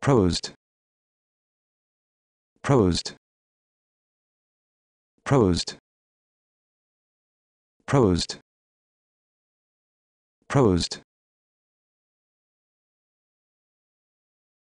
Prosed. Prosed. Prosed. Prosed. Prosed.